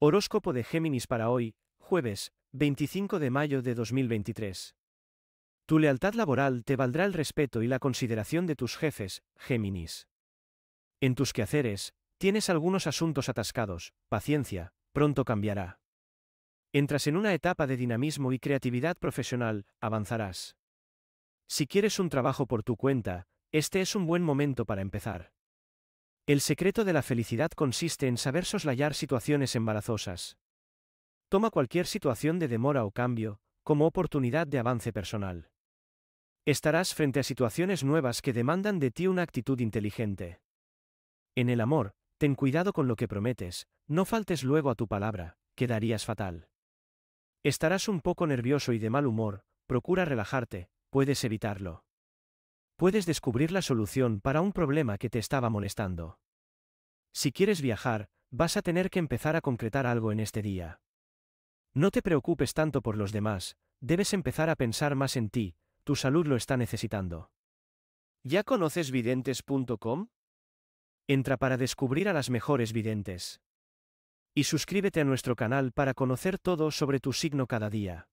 Horóscopo de Géminis para hoy, jueves, 25 de mayo de 2023. Tu lealtad laboral te valdrá el respeto y la consideración de tus jefes, Géminis. En tus quehaceres, tienes algunos asuntos atascados, paciencia, pronto cambiará. Entras en una etapa de dinamismo y creatividad profesional, avanzarás. Si quieres un trabajo por tu cuenta, este es un buen momento para empezar. El secreto de la felicidad consiste en saber soslayar situaciones embarazosas. Toma cualquier situación de demora o cambio, como oportunidad de avance personal. Estarás frente a situaciones nuevas que demandan de ti una actitud inteligente. En el amor, ten cuidado con lo que prometes, no faltes luego a tu palabra, quedarías fatal. Estarás un poco nervioso y de mal humor, procura relajarte, puedes evitarlo puedes descubrir la solución para un problema que te estaba molestando. Si quieres viajar, vas a tener que empezar a concretar algo en este día. No te preocupes tanto por los demás, debes empezar a pensar más en ti, tu salud lo está necesitando. ¿Ya conoces videntes.com? Entra para descubrir a las mejores videntes. Y suscríbete a nuestro canal para conocer todo sobre tu signo cada día.